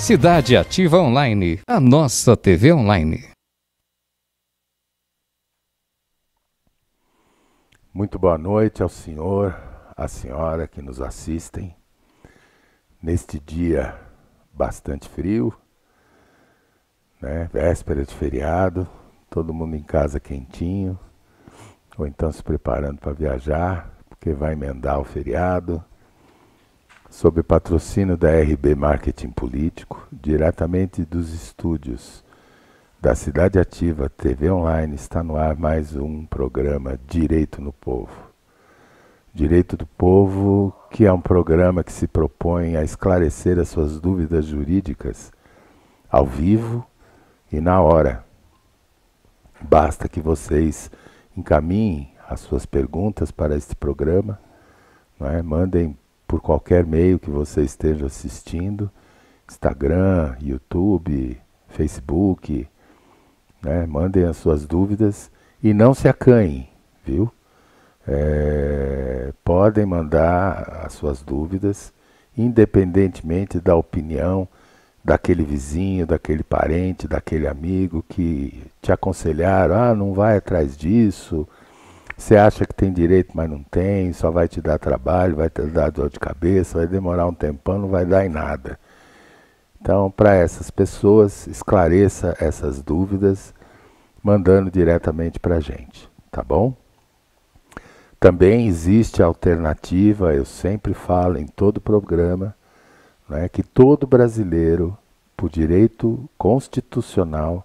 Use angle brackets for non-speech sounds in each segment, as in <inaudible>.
Cidade Ativa Online, a nossa TV online. Muito boa noite ao senhor, à senhora que nos assistem. Neste dia bastante frio, né? véspera de feriado, todo mundo em casa quentinho, ou então se preparando para viajar, porque vai emendar o feriado sob patrocínio da RB Marketing Político, diretamente dos estúdios da Cidade Ativa TV Online, está no ar mais um programa Direito no Povo. Direito do Povo, que é um programa que se propõe a esclarecer as suas dúvidas jurídicas ao vivo e na hora. Basta que vocês encaminhem as suas perguntas para este programa, é? mandem por qualquer meio que você esteja assistindo, Instagram, YouTube, Facebook, né? mandem as suas dúvidas e não se acanhem, viu? É, podem mandar as suas dúvidas, independentemente da opinião daquele vizinho, daquele parente, daquele amigo que te aconselharam, ah, não vai atrás disso, você acha que tem direito, mas não tem, só vai te dar trabalho, vai te dar dor de cabeça, vai demorar um tempão, não vai dar em nada. Então, para essas pessoas, esclareça essas dúvidas mandando diretamente para a gente, tá bom? Também existe a alternativa, eu sempre falo em todo programa, né, que todo brasileiro, por direito constitucional,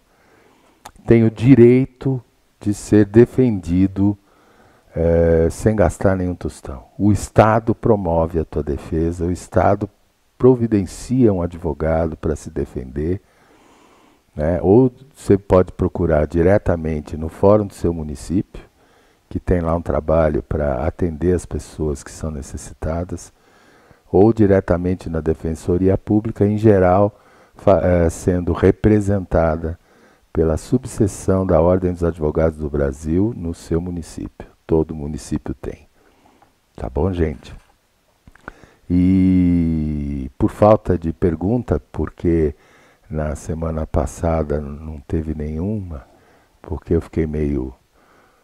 tem o direito de ser defendido é, sem gastar nenhum tostão. O Estado promove a tua defesa, o Estado providencia um advogado para se defender. Né? Ou você pode procurar diretamente no fórum do seu município, que tem lá um trabalho para atender as pessoas que são necessitadas, ou diretamente na Defensoria Pública, em geral, é, sendo representada pela subseção da Ordem dos Advogados do Brasil no seu município todo município tem. Tá bom, gente? E por falta de pergunta, porque na semana passada não teve nenhuma, porque eu fiquei meio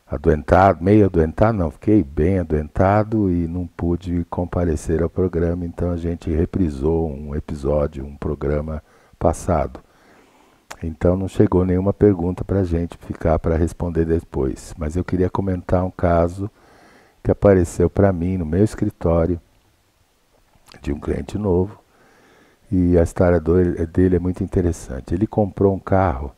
adoentado, meio adoentado, não, fiquei bem adoentado e não pude comparecer ao programa, então a gente reprisou um episódio, um programa passado. Então não chegou nenhuma pergunta para a gente ficar para responder depois. Mas eu queria comentar um caso que apareceu para mim no meu escritório de um cliente novo. E a história dele é muito interessante. Ele comprou um carro,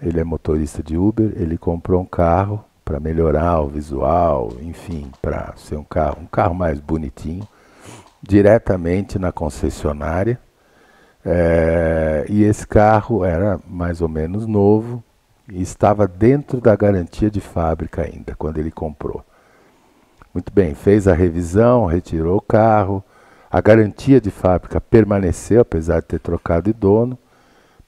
ele é motorista de Uber, ele comprou um carro para melhorar o visual, enfim, para ser um carro, um carro mais bonitinho, diretamente na concessionária é, e esse carro era mais ou menos novo e estava dentro da garantia de fábrica ainda, quando ele comprou. Muito bem, fez a revisão, retirou o carro, a garantia de fábrica permaneceu, apesar de ter trocado de dono,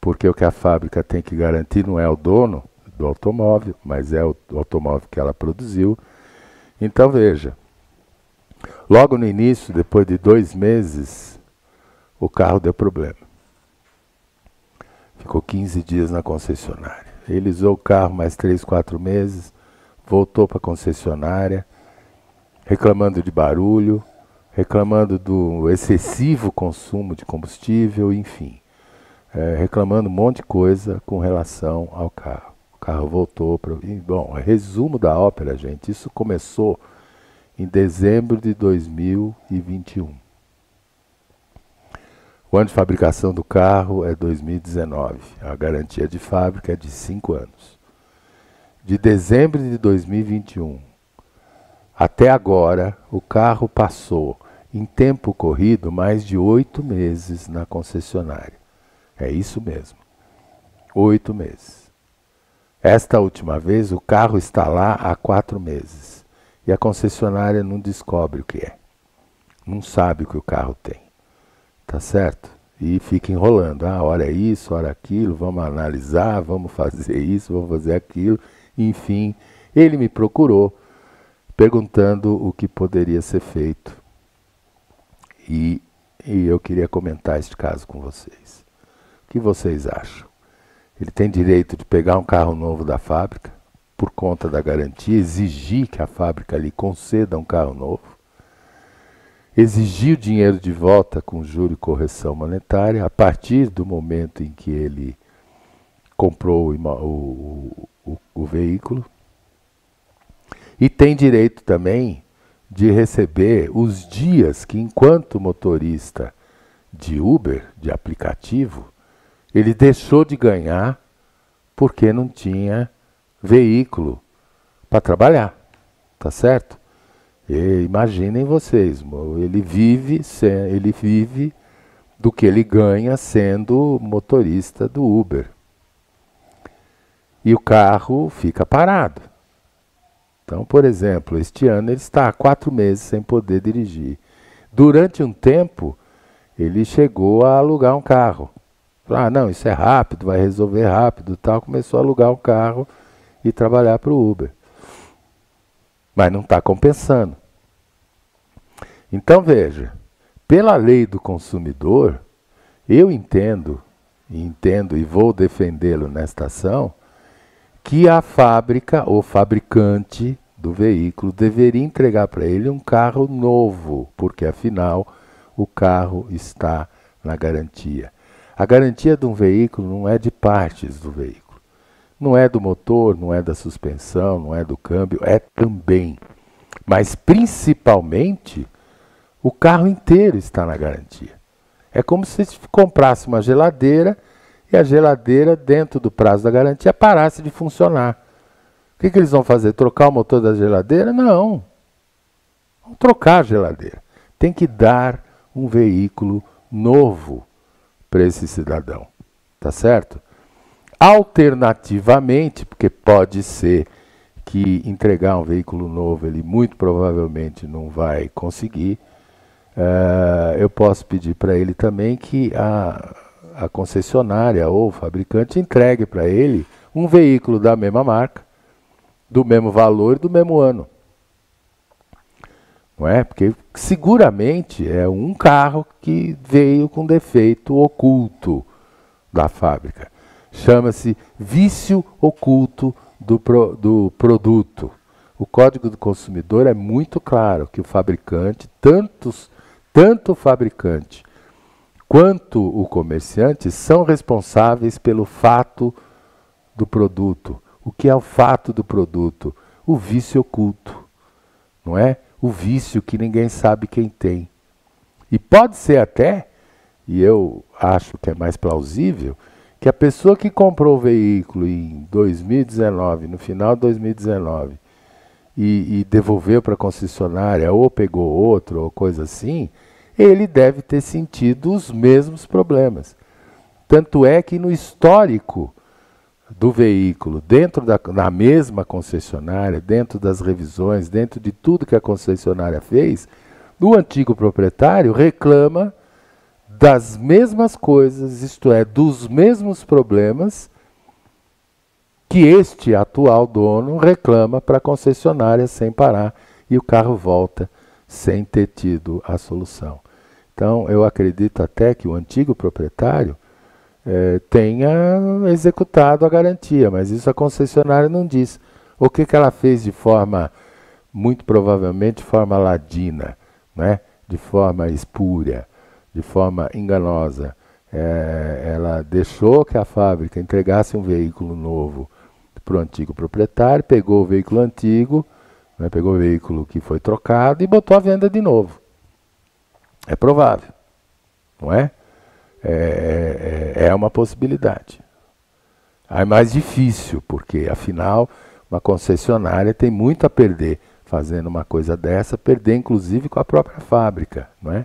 porque o que a fábrica tem que garantir não é o dono do automóvel, mas é o automóvel que ela produziu. Então veja, logo no início, depois de dois meses, o carro deu problema. Ficou 15 dias na concessionária. Ele usou o carro mais 3, 4 meses, voltou para a concessionária, reclamando de barulho, reclamando do excessivo consumo de combustível, enfim, é, reclamando um monte de coisa com relação ao carro. O carro voltou para. Bom, é resumo da ópera, gente. Isso começou em dezembro de 2021. O ano de fabricação do carro é 2019. A garantia de fábrica é de 5 anos. De dezembro de 2021 até agora, o carro passou, em tempo corrido, mais de oito meses na concessionária. É isso mesmo. Oito meses. Esta última vez, o carro está lá há quatro meses. E a concessionária não descobre o que é. Não sabe o que o carro tem tá certo? E fica enrolando. Ah, hora é isso, hora aquilo, vamos analisar, vamos fazer <laughs> isso, vamos fazer aquilo. Enfim, ele me procurou perguntando o que poderia ser feito. E, e eu queria comentar este caso com vocês. O que vocês acham? Ele tem direito de pegar um carro novo da fábrica, por conta da garantia, exigir que a fábrica lhe conceda um carro novo exigir o dinheiro de volta com juro e correção monetária a partir do momento em que ele comprou o, o, o veículo. E tem direito também de receber os dias que, enquanto motorista de Uber, de aplicativo, ele deixou de ganhar porque não tinha veículo para trabalhar, tá certo? E imaginem vocês, ele vive, ele vive do que ele ganha sendo motorista do Uber. E o carro fica parado. Então, por exemplo, este ano ele está há quatro meses sem poder dirigir. Durante um tempo, ele chegou a alugar um carro. Ah, não, isso é rápido, vai resolver rápido tal. Começou a alugar um carro e trabalhar para o Uber mas não está compensando. Então veja, pela lei do consumidor, eu entendo, entendo e vou defendê-lo nesta ação, que a fábrica ou fabricante do veículo deveria entregar para ele um carro novo, porque afinal o carro está na garantia. A garantia de um veículo não é de partes do veículo. Não é do motor, não é da suspensão, não é do câmbio, é também, mas principalmente, o carro inteiro está na garantia. É como se comprasse uma geladeira e a geladeira, dentro do prazo da garantia, parasse de funcionar. O que, que eles vão fazer? Trocar o motor da geladeira? Não. Vão trocar a geladeira. Tem que dar um veículo novo para esse cidadão. Tá certo? Alternativamente, porque pode ser que entregar um veículo novo ele muito provavelmente não vai conseguir, uh, eu posso pedir para ele também que a, a concessionária ou o fabricante entregue para ele um veículo da mesma marca, do mesmo valor e do mesmo ano. Não é? Porque seguramente é um carro que veio com defeito oculto da fábrica. Chama-se vício oculto do, pro, do produto. O Código do Consumidor é muito claro que o fabricante, tantos, tanto o fabricante quanto o comerciante, são responsáveis pelo fato do produto. O que é o fato do produto? O vício oculto, não é? O vício que ninguém sabe quem tem. E pode ser até, e eu acho que é mais plausível, que a pessoa que comprou o veículo em 2019, no final de 2019, e, e devolveu para a concessionária, ou pegou outro, ou coisa assim, ele deve ter sentido os mesmos problemas. Tanto é que no histórico do veículo, dentro da na mesma concessionária, dentro das revisões, dentro de tudo que a concessionária fez, o antigo proprietário reclama das mesmas coisas, isto é, dos mesmos problemas que este atual dono reclama para a concessionária sem parar e o carro volta sem ter tido a solução. Então, eu acredito até que o antigo proprietário eh, tenha executado a garantia, mas isso a concessionária não diz. O que, que ela fez de forma, muito provavelmente, de forma ladina, né? de forma espúria de forma enganosa, é, ela deixou que a fábrica entregasse um veículo novo para o antigo proprietário, pegou o veículo antigo, né, pegou o veículo que foi trocado e botou à venda de novo. É provável, não é? É, é, é uma possibilidade. Aí é mais difícil, porque afinal uma concessionária tem muito a perder fazendo uma coisa dessa, perder inclusive com a própria fábrica, não é?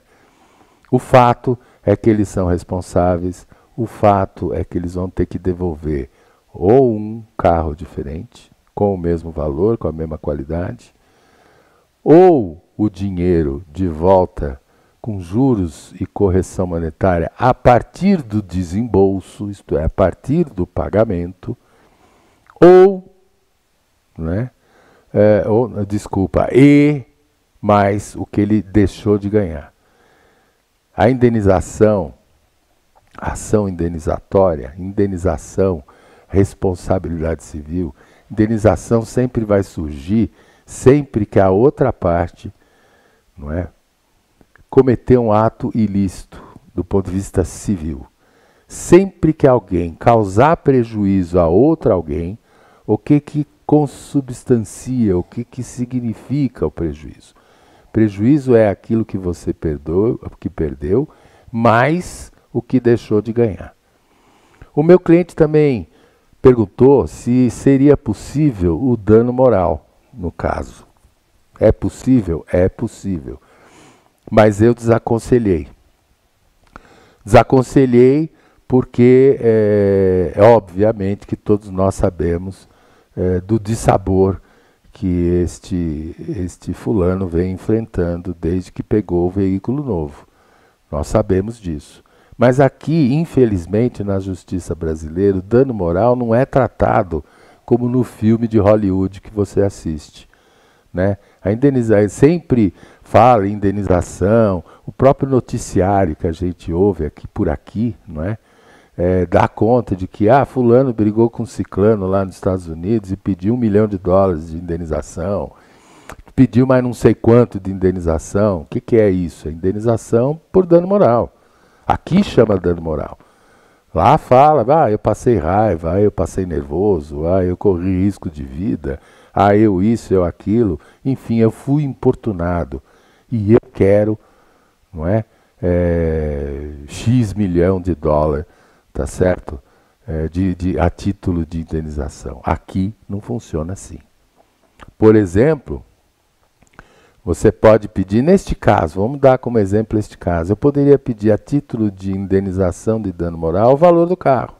O fato é que eles são responsáveis, o fato é que eles vão ter que devolver ou um carro diferente, com o mesmo valor, com a mesma qualidade, ou o dinheiro de volta com juros e correção monetária a partir do desembolso, isto é, a partir do pagamento, ou, né, é, ou desculpa, e mais o que ele deixou de ganhar. A indenização, ação indenizatória, indenização, responsabilidade civil, indenização sempre vai surgir sempre que a outra parte, não é, cometer um ato ilícito do ponto de vista civil. Sempre que alguém causar prejuízo a outro alguém, o que que consubstancia, o que que significa o prejuízo? Prejuízo é aquilo que você perdeu, que perdeu, mais o que deixou de ganhar. O meu cliente também perguntou se seria possível o dano moral, no caso. É possível? É possível. Mas eu desaconselhei. Desaconselhei porque eh, é, obviamente que todos nós sabemos é, do dissabor que este, este fulano vem enfrentando desde que pegou o veículo novo. Nós sabemos disso. Mas aqui, infelizmente, na justiça brasileira, o dano moral não é tratado como no filme de Hollywood que você assiste. Né? A indenização sempre fala em indenização, o próprio noticiário que a gente ouve aqui por aqui, não é? é, dá conta de que ah, fulano brigou com um ciclano lá nos Estados Unidos e pediu um milhão de dólares de indenização, pediu mais não sei quanto de indenização. O que, que é isso? É indenização por dano moral. Aqui chama dano moral. Lá fala, ah, eu passei raiva, ah, eu passei nervoso, ah, eu corri risco de vida, ah, eu isso, eu aquilo. Enfim, eu fui importunado e eu quero, não é, é X milhão de dólares tá certo? É, de, de, a título de indenização. Aqui não funciona assim. Por exemplo, você pode pedir, neste caso, vamos dar como exemplo este caso, eu poderia pedir a título de indenização de dano moral o valor do carro.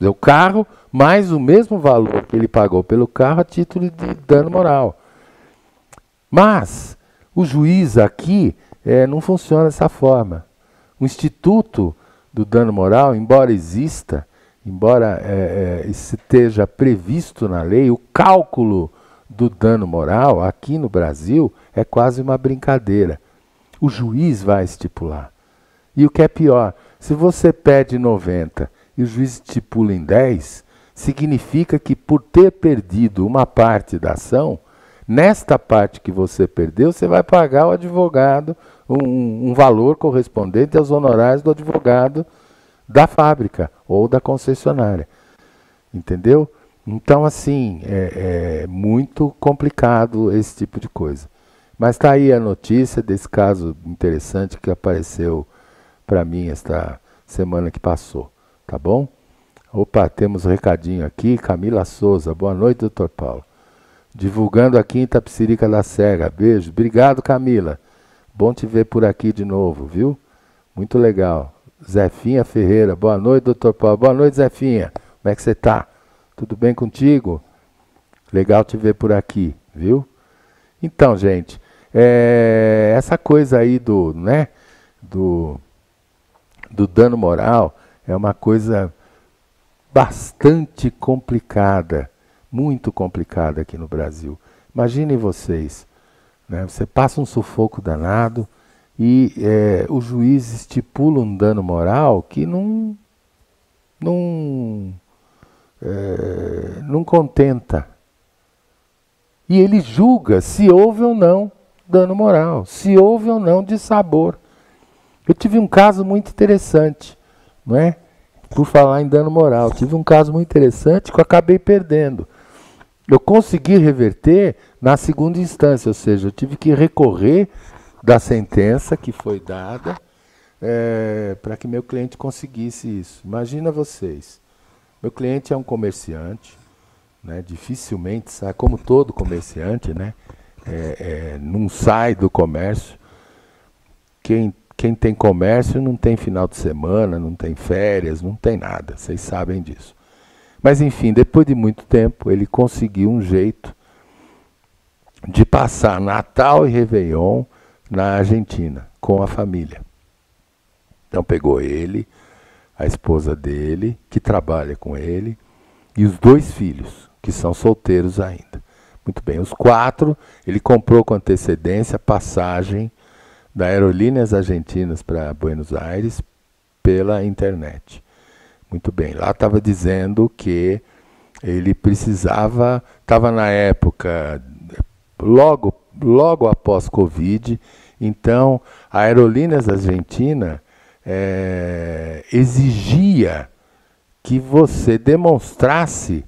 O carro mais o mesmo valor que ele pagou pelo carro a título de dano moral. Mas o juiz aqui é, não funciona dessa forma. O instituto do dano moral, embora exista, embora é, é esteja previsto na lei, o cálculo do dano moral aqui no Brasil é quase uma brincadeira. O juiz vai estipular. E o que é pior, se você pede 90 e o juiz estipula em 10, significa que por ter perdido uma parte da ação, Nesta parte que você perdeu, você vai pagar o advogado um, um valor correspondente aos honorários do advogado da fábrica ou da concessionária. Entendeu? Então, assim, é, é muito complicado esse tipo de coisa. Mas está aí a notícia desse caso interessante que apareceu para mim esta semana que passou, tá bom? Opa, temos um recadinho aqui. Camila Souza, boa noite, doutor Paulo divulgando a quinta psirica da Serra. Beijo. Obrigado, Camila. Bom te ver por aqui de novo, viu? Muito legal. Zefinha Ferreira, boa noite, doutor Paulo. Boa noite, Zefinha. Como é que você está? Tudo bem contigo? Legal te ver por aqui, viu? Então, gente, é, essa coisa aí do, né, do, do dano moral é uma coisa bastante complicada muito complicada aqui no Brasil. Imaginem vocês, né? você passa um sufoco danado e é, o juiz estipula um dano moral que não, não, é, não contenta. E ele julga se houve ou não dano moral, se houve ou não de sabor. Eu tive um caso muito interessante, não é? Por falar em dano moral, tive um caso muito interessante que eu acabei perdendo. Eu consegui reverter na segunda instância, ou seja, eu tive que recorrer da sentença que foi dada é, para que meu cliente conseguisse isso. Imagina vocês, meu cliente é um comerciante, né, dificilmente sai, como todo comerciante, né, é, é, não sai do comércio. Quem, quem tem comércio não tem final de semana, não tem férias, não tem nada, vocês sabem disso. Mas enfim, depois de muito tempo, ele conseguiu um jeito de passar Natal e Réveillon na Argentina com a família. Então pegou ele, a esposa dele, que trabalha com ele, e os dois filhos, que são solteiros ainda. Muito bem, os quatro, ele comprou com antecedência a passagem da Aerolíneas Argentinas para Buenos Aires pela internet. Muito bem. Lá estava dizendo que ele precisava, estava na época logo logo após Covid, então a Aerolíneas Argentina é, exigia que você demonstrasse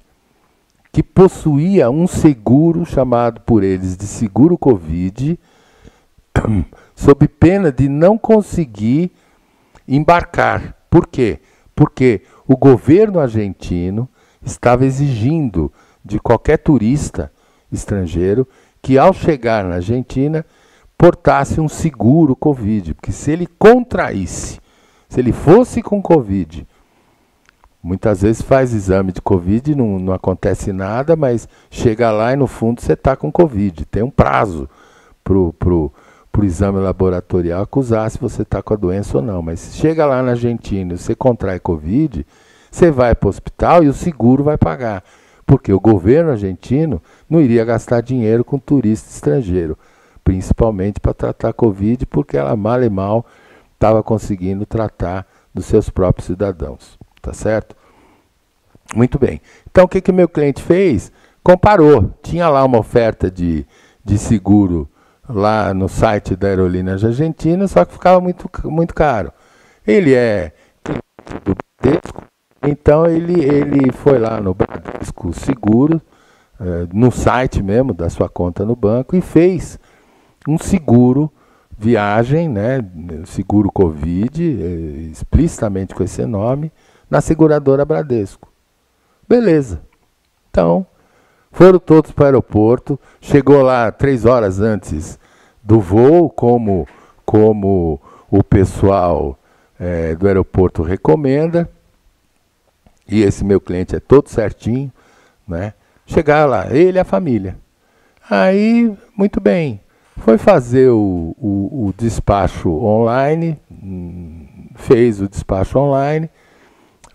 que possuía um seguro chamado por eles de seguro Covid, <clears throat> sob pena de não conseguir embarcar. Por quê? porque o governo argentino estava exigindo de qualquer turista estrangeiro que, ao chegar na Argentina, portasse um seguro Covid, porque se ele contraísse, se ele fosse com Covid, muitas vezes faz exame de Covid, não, não acontece nada, mas chega lá e no fundo você está com Covid. Tem um prazo para o pro para o exame laboratorial acusar se você está com a doença ou não. Mas chega lá na Argentina e você contrai Covid, você vai para o hospital e o seguro vai pagar. Porque o governo argentino não iria gastar dinheiro com turista estrangeiro, principalmente para tratar Covid, porque ela mal e mal estava conseguindo tratar dos seus próprios cidadãos. Tá certo? Muito bem. Então o que, que meu cliente fez? Comparou. Tinha lá uma oferta de, de seguro lá no site da Aerolíneas Argentina, só que ficava muito, muito caro. Ele é do Bradesco, então ele, ele foi lá no Bradesco Seguro, eh, no site mesmo da sua conta no banco, e fez um seguro viagem, né, seguro Covid, eh, explicitamente com esse nome, na seguradora Bradesco. Beleza. Então, foram todos para o aeroporto, chegou lá três horas antes do voo, como, como o pessoal é, do aeroporto recomenda. E esse meu cliente é todo certinho, né? Chegar lá, ele e a família. Aí, muito bem, foi fazer o, o, o despacho online, hum, fez o despacho online,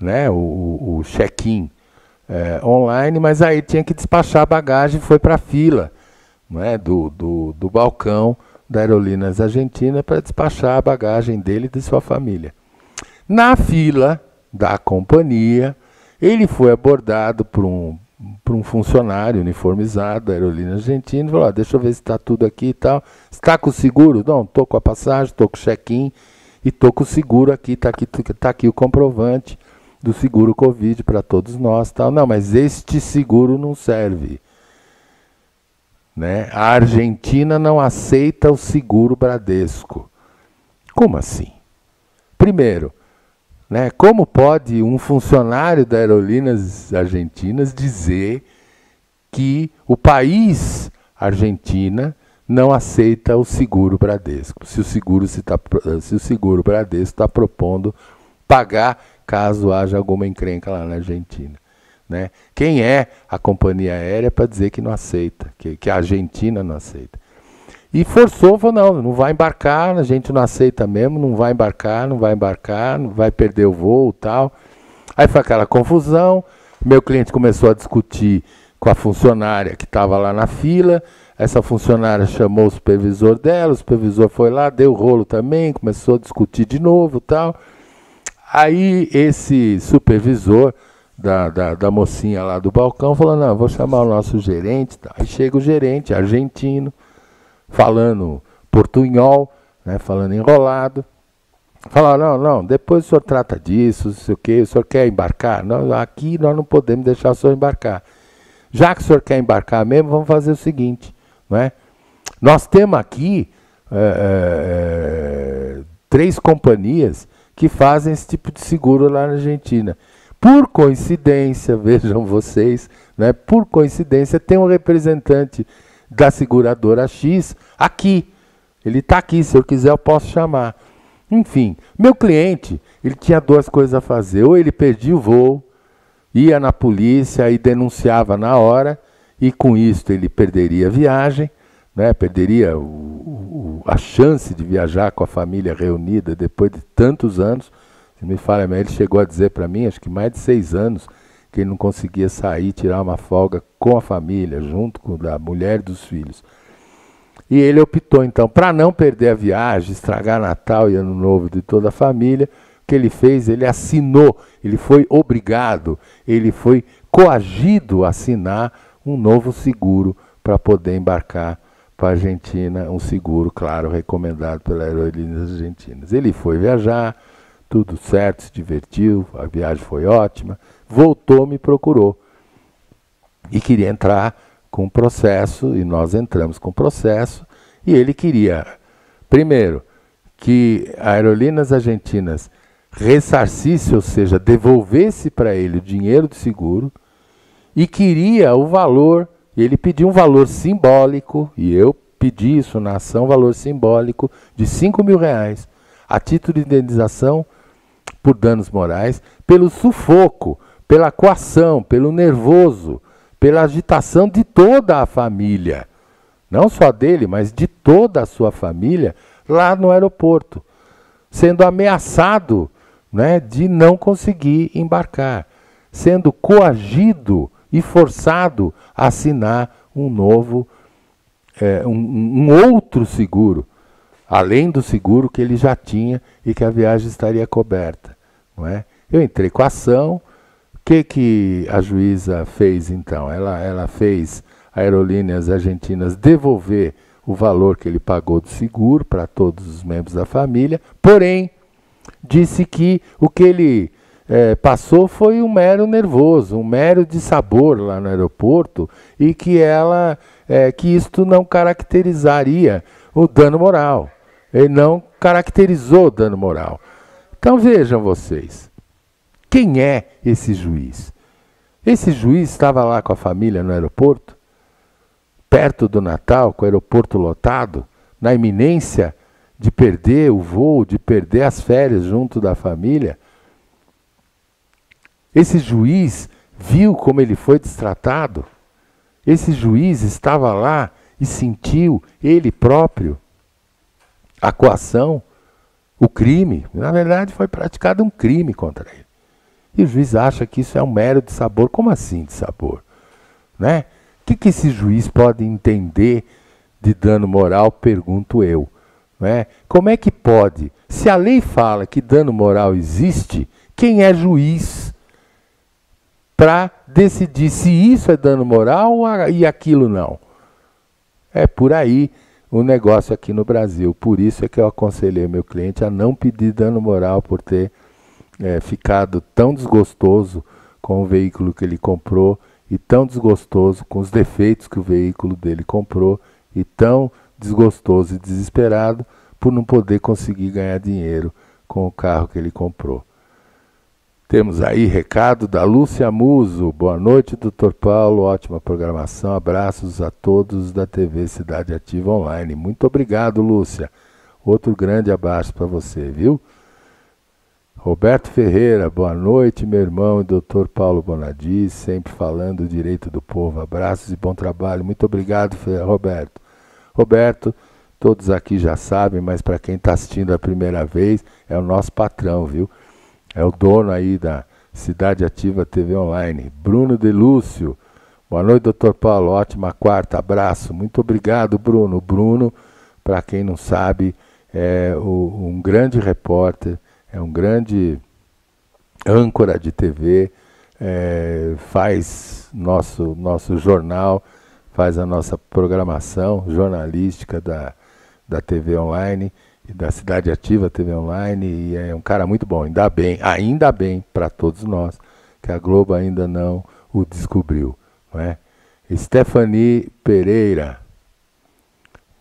né? O, o check-in é, online, mas aí tinha que despachar a bagagem e foi para a fila né, do, do, do balcão da Aerolíneas Argentina para despachar a bagagem dele e de sua família. Na fila da companhia, ele foi abordado por um, por um funcionário uniformizado da Aerolínea Argentina e falou: ah, Deixa eu ver se está tudo aqui e tal. Está com o seguro? Não, estou com a passagem, estou com o check-in e estou com o seguro aqui. Está aqui, tá aqui o comprovante do seguro Covid para todos nós, tal. Não, mas este seguro não serve. Né? A Argentina não aceita o seguro Bradesco. Como assim? Primeiro, né, como pode um funcionário da Aerolíneas Argentinas dizer que o país Argentina não aceita o seguro Bradesco, se o seguro, se tá, se o seguro Bradesco está propondo pagar caso haja alguma encrenca lá na Argentina. Né? Quem é a companhia aérea para dizer que não aceita, que, que a Argentina não aceita? E forçou, falou, não, não vai embarcar, a gente não aceita mesmo, não vai embarcar, não vai embarcar, não vai perder o voo tal. Aí foi aquela confusão, meu cliente começou a discutir com a funcionária que estava lá na fila, essa funcionária chamou o supervisor dela, o supervisor foi lá, deu rolo também, começou a discutir de novo tal. Aí esse supervisor da, da, da mocinha lá do balcão falou, não, vou chamar o nosso gerente. Tá. Aí chega o gerente argentino, falando portunhol, né, falando enrolado. Fala, não, não, depois o senhor trata disso, não sei o quê, o senhor quer embarcar? Nós, aqui nós não podemos deixar o senhor embarcar. Já que o senhor quer embarcar mesmo, vamos fazer o seguinte, não é? Nós temos aqui é, é, três companhias que fazem esse tipo de seguro lá na Argentina. Por coincidência, <laughs> vejam vocês, né? por coincidência, tem um representante da seguradora X aqui. Ele está aqui, se eu quiser eu posso chamar. Enfim, meu cliente, ele tinha duas coisas a fazer. Ou ele perdia o voo, ia na polícia e denunciava na hora, e com isso ele perderia a viagem né, perderia o, o, a chance de viajar com a família reunida depois de tantos anos. Se me fala, ele chegou a dizer para mim, acho que mais de seis anos, que ele não conseguia sair, tirar uma folga com a família, junto com a mulher e dos filhos. E ele optou então, para não perder a viagem, estragar Natal e Ano Novo de toda a família, o que ele fez, ele assinou, ele foi obrigado, ele foi coagido a assinar um novo seguro para poder embarcar para a Argentina, um seguro, claro, recomendado pela Aerolíneas Argentinas. Ele foi viajar, tudo certo, se divertiu, a viagem foi ótima, voltou, me procurou e queria entrar com o processo, e nós entramos com o processo, e ele queria, primeiro, que a Aerolíneas Argentinas ressarcisse, ou seja, devolvesse para ele o dinheiro do seguro, e queria o valor e ele pediu um valor simbólico, e eu pedi isso na ação, valor simbólico de 5 mil reais, a título de indenização por danos morais, pelo sufoco, pela coação, pelo nervoso, pela agitação de toda a família, não só dele, mas de toda a sua família, lá no aeroporto, sendo ameaçado né, de não conseguir embarcar, sendo coagido e forçado a assinar um novo, é, um, um outro seguro, além do seguro que ele já tinha e que a viagem estaria coberta. Não é? Eu entrei com a ação. O que, que a juíza fez então? Ela, ela fez aerolíneas argentinas devolver o valor que ele pagou do seguro para todos os membros da família, porém, disse que o que ele é, passou foi um mero nervoso, um mero de sabor lá no aeroporto e que ela é, que isto não caracterizaria o dano moral. Ele não caracterizou o dano moral. Então vejam vocês, quem é esse juiz? Esse juiz estava lá com a família no aeroporto, perto do Natal, com o aeroporto lotado, na iminência de perder o voo, de perder as férias junto da família esse juiz viu como ele foi destratado? Esse juiz estava lá e sentiu ele próprio a coação, o crime. Na verdade, foi praticado um crime contra ele. E o juiz acha que isso é um mero de sabor. Como assim de sabor? Né? O que, que esse juiz pode entender de dano moral, pergunto eu. Né? Como é que pode? Se a lei fala que dano moral existe, quem é juiz para decidir se isso é dano moral e aquilo não. É por aí o negócio aqui no Brasil. Por isso é que eu aconselhei meu cliente a não pedir dano moral por ter é, ficado tão desgostoso com o veículo que ele comprou e tão desgostoso com os defeitos que o veículo dele comprou e tão desgostoso e desesperado por não poder conseguir ganhar dinheiro com o carro que ele comprou. Temos aí recado da Lúcia Muso. Boa noite, doutor Paulo. Ótima programação. Abraços a todos da TV Cidade Ativa Online. Muito obrigado, Lúcia. Outro grande abraço para você, viu? Roberto Ferreira, boa noite, meu irmão e doutor Paulo Bonadi, sempre falando direito do povo. Abraços e bom trabalho. Muito obrigado, Roberto. Roberto, todos aqui já sabem, mas para quem está assistindo a primeira vez, é o nosso patrão, viu? é o dono aí da Cidade Ativa TV Online. Bruno Delúcio, boa noite, doutor Paulo, ótima quarta, abraço, muito obrigado, Bruno. Bruno, para quem não sabe, é o, um grande repórter, é um grande âncora de TV, é, faz nosso, nosso jornal, faz a nossa programação jornalística da, da TV online da Cidade Ativa TV Online e é um cara muito bom. Ainda bem, ainda bem para todos nós que a Globo ainda não o descobriu, não é? Stephanie Pereira.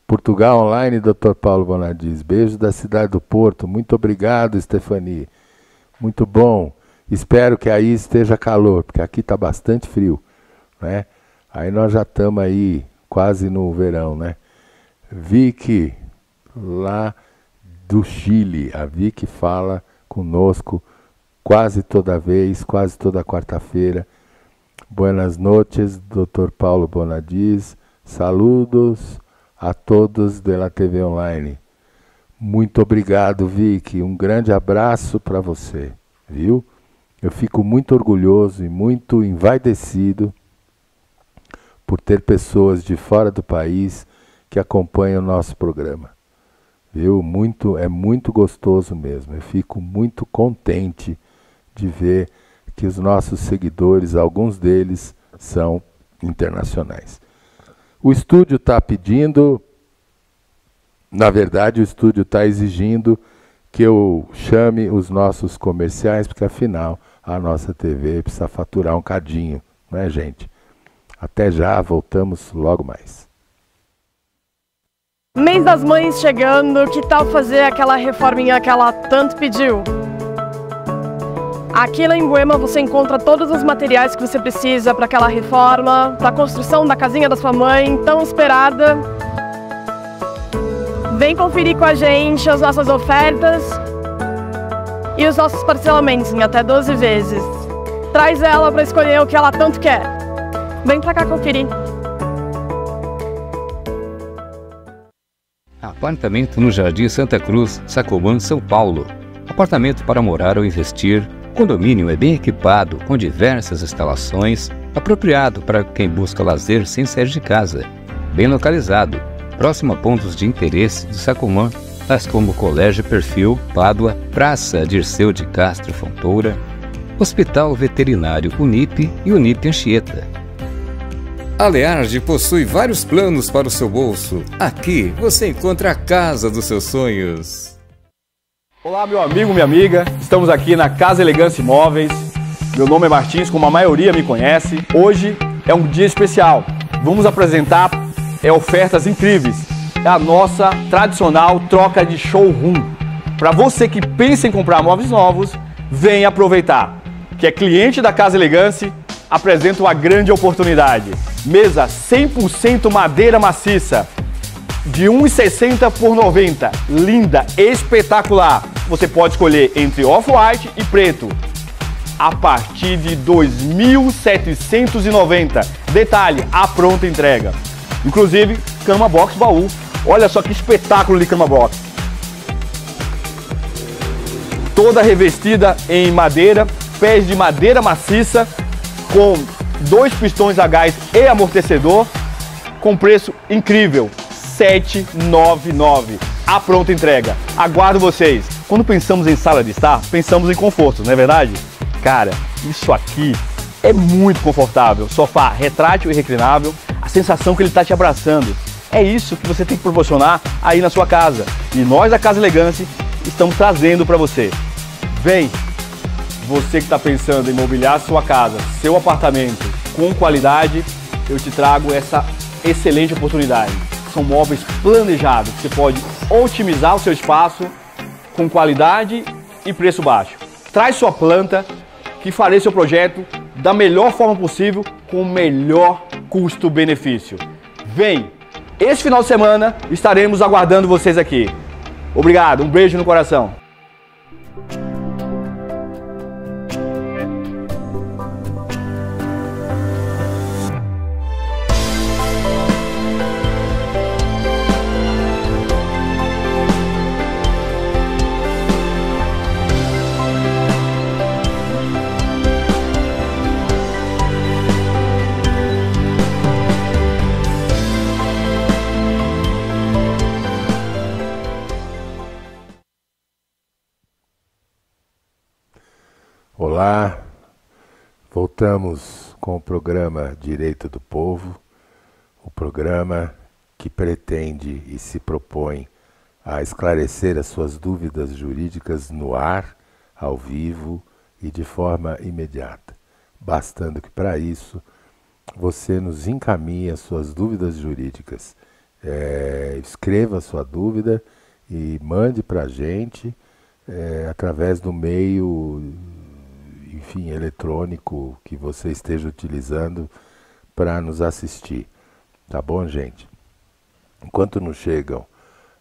Portugal Online, Dr. Paulo Bonadiz Beijo da cidade do Porto. Muito obrigado, Stephanie. Muito bom. Espero que aí esteja calor, porque aqui está bastante frio, né? Aí nós já estamos aí quase no verão, né? Vicky, lá do Chile. A Vicky fala conosco quase toda vez, quase toda quarta-feira. Buenas noches, Dr. Paulo Bonadiz. Saludos a todos da TV Online. Muito obrigado, Vicky. Um grande abraço para você, viu? Eu fico muito orgulhoso e muito envaidecido por ter pessoas de fora do país que acompanham o nosso programa. Viu? Muito, é muito gostoso mesmo. Eu fico muito contente de ver que os nossos seguidores, alguns deles, são internacionais. O estúdio está pedindo, na verdade, o estúdio está exigindo que eu chame os nossos comerciais, porque afinal a nossa TV precisa faturar um cadinho, não é, gente? Até já, voltamos logo mais mês das mães chegando, que tal fazer aquela reforminha que ela tanto pediu? Aqui na Buema você encontra todos os materiais que você precisa para aquela reforma, para a construção da casinha da sua mãe tão esperada. Vem conferir com a gente as nossas ofertas e os nossos parcelamentos em até 12 vezes. Traz ela para escolher o que ela tanto quer. Vem para cá conferir. Apartamento no Jardim Santa Cruz, Sacomã, São Paulo. Apartamento para morar ou investir. O condomínio é bem equipado, com diversas instalações, apropriado para quem busca lazer sem sair de casa. Bem localizado, próximo a pontos de interesse de Sacomã, tais como Colégio Perfil, Pádua, Praça Dirceu de Castro Fontoura, Hospital Veterinário Unip e Unip Anchieta. A Learge possui vários planos para o seu bolso. Aqui você encontra a casa dos seus sonhos. Olá, meu amigo, minha amiga. Estamos aqui na Casa Elegância Imóveis. Meu nome é Martins, como a maioria me conhece. Hoje é um dia especial. Vamos apresentar é, ofertas incríveis. É a nossa tradicional troca de showroom. Para você que pensa em comprar móveis novos, venha aproveitar. Que é cliente da Casa Elegância apresenta uma grande oportunidade. Mesa 100% madeira maciça, de 1,60 por 90. Linda, espetacular. Você pode escolher entre off-white e preto. A partir de 2.790. Detalhe, a pronta entrega. Inclusive, cama box baú. Olha só que espetáculo de cama box. Toda revestida em madeira, pés de madeira maciça, com dois pistões a gás e amortecedor, com preço incrível, 799. A pronta entrega. Aguardo vocês. Quando pensamos em sala de estar, pensamos em conforto, não é verdade? Cara, isso aqui é muito confortável. Sofá retrátil e reclinável, a sensação que ele está te abraçando. É isso que você tem que proporcionar aí na sua casa. E nós da Casa Elegância estamos trazendo para você. Vem! Você que está pensando em mobiliar sua casa, seu apartamento com qualidade, eu te trago essa excelente oportunidade. São móveis planejados que você pode otimizar o seu espaço com qualidade e preço baixo. Traz sua planta que farei seu projeto da melhor forma possível com o melhor custo-benefício. Vem! Esse final de semana estaremos aguardando vocês aqui. Obrigado, um beijo no coração. Olá, voltamos com o programa Direito do Povo, o programa que pretende e se propõe a esclarecer as suas dúvidas jurídicas no ar, ao vivo e de forma imediata, bastando que para isso você nos encaminhe as suas dúvidas jurídicas. É, escreva a sua dúvida e mande para a gente é, através do meio enfim, eletrônico que você esteja utilizando para nos assistir. Tá bom, gente? Enquanto não chegam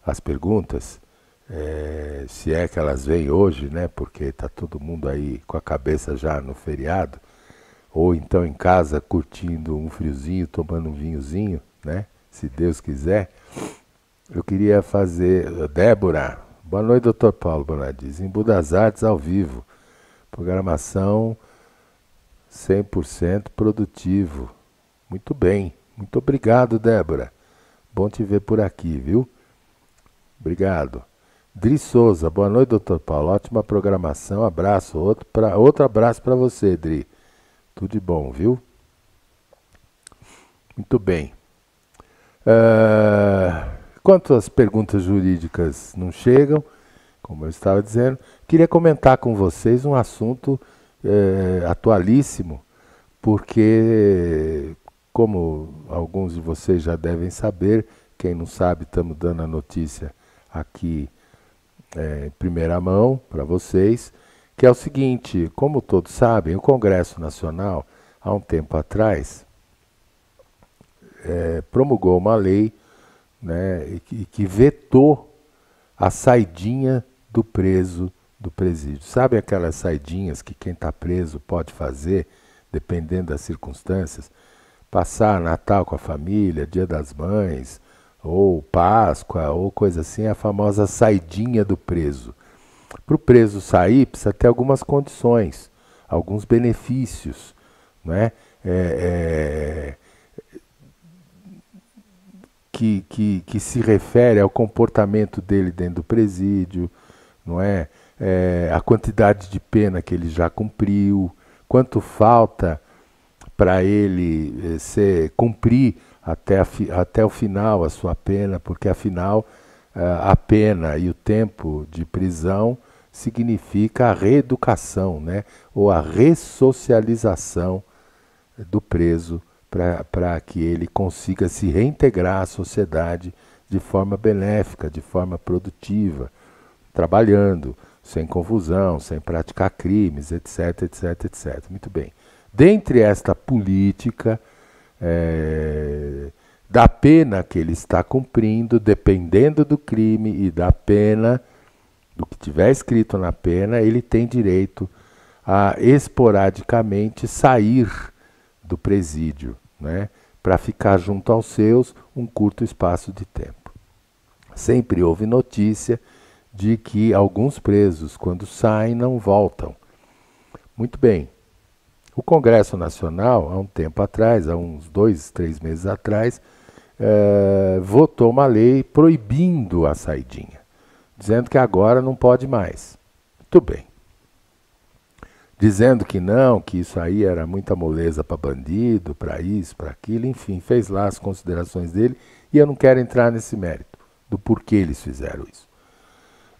as perguntas, é, se é que elas vêm hoje, né? Porque está todo mundo aí com a cabeça já no feriado, ou então em casa curtindo um friozinho, tomando um vinhozinho, né? Se Deus quiser. Eu queria fazer. Débora, boa noite, doutor Paulo Bonadis. Em Budas Artes ao vivo. Programação 100% produtivo. Muito bem. Muito obrigado, Débora. Bom te ver por aqui, viu? Obrigado. Dri Souza, boa noite, doutor Paulo. Ótima programação, abraço. Outro, pra, outro abraço para você, Dri. Tudo de bom, viu? Muito bem. Uh, quanto às perguntas jurídicas não chegam, como eu estava dizendo, queria comentar com vocês um assunto é, atualíssimo, porque, como alguns de vocês já devem saber, quem não sabe, estamos dando a notícia aqui é, em primeira mão para vocês, que é o seguinte: como todos sabem, o Congresso Nacional, há um tempo atrás, é, promulgou uma lei né, que, que vetou a saidinha do preso do presídio. Sabe aquelas saidinhas que quem está preso pode fazer, dependendo das circunstâncias? Passar Natal com a família, Dia das Mães, ou Páscoa, ou coisa assim, a famosa saidinha do preso. Para o preso sair, precisa ter algumas condições, alguns benefícios. Né? É, é, que, que, que se refere ao comportamento dele dentro do presídio, não é? é a quantidade de pena que ele já cumpriu, quanto falta para ele eh, ser, cumprir até, a, até o final a sua pena, porque afinal a pena e o tempo de prisão significa a reeducação, né? ou a ressocialização do preso para que ele consiga se reintegrar à sociedade de forma benéfica, de forma produtiva trabalhando, sem confusão, sem praticar crimes, etc, etc, etc. Muito bem. Dentre esta política é, da pena que ele está cumprindo, dependendo do crime e da pena, do que tiver escrito na pena, ele tem direito a esporadicamente sair do presídio, né, para ficar junto aos seus um curto espaço de tempo. Sempre houve notícia de que alguns presos, quando saem, não voltam. Muito bem. O Congresso Nacional, há um tempo atrás, há uns dois, três meses atrás, eh, votou uma lei proibindo a saidinha, dizendo que agora não pode mais. Muito bem. Dizendo que não, que isso aí era muita moleza para bandido, para isso, para aquilo, enfim, fez lá as considerações dele e eu não quero entrar nesse mérito do porquê eles fizeram isso.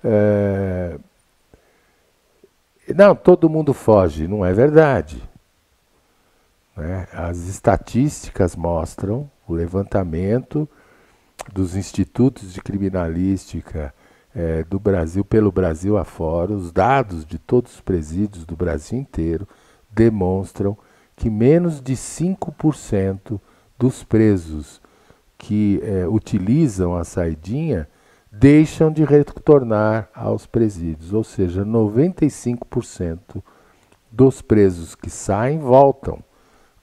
É... Não, todo mundo foge, não é verdade. Né? As estatísticas mostram o levantamento dos institutos de criminalística é, do Brasil, pelo Brasil afora, os dados de todos os presídios do Brasil inteiro demonstram que menos de 5% dos presos que é, utilizam a saidinha deixam de retornar aos presídios, ou seja, 95% dos presos que saem voltam,